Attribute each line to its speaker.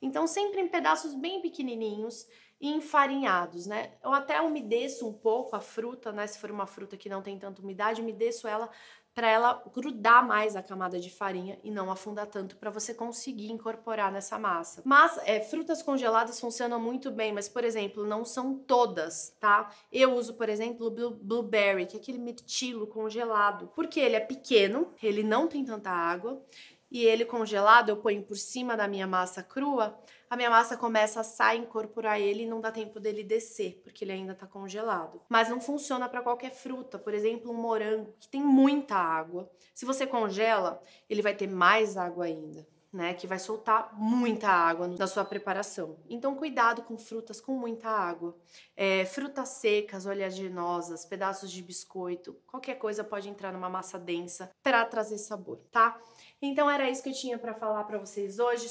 Speaker 1: Então, sempre em pedaços bem pequenininhos e enfarinhados, né? Eu até umedeço um pouco a fruta, né? Se for uma fruta que não tem tanta umidade, umedeço ela para ela grudar mais a camada de farinha e não afundar tanto para você conseguir incorporar nessa massa. Mas é, frutas congeladas funcionam muito bem, mas por exemplo, não são todas, tá? Eu uso, por exemplo, o blueberry, que é aquele mirtilo congelado, porque ele é pequeno, ele não tem tanta água e ele congelado eu ponho por cima da minha massa crua, a minha massa começa a sair, incorporar ele e não dá tempo dele descer, porque ele ainda está congelado. Mas não funciona para qualquer fruta, por exemplo, um morango, que tem muita água. Se você congela, ele vai ter mais água ainda né, que vai soltar muita água na sua preparação. Então, cuidado com frutas com muita água. É, frutas secas, oleaginosas, pedaços de biscoito, qualquer coisa pode entrar numa massa densa para trazer sabor, tá? Então, era isso que eu tinha para falar para vocês hoje.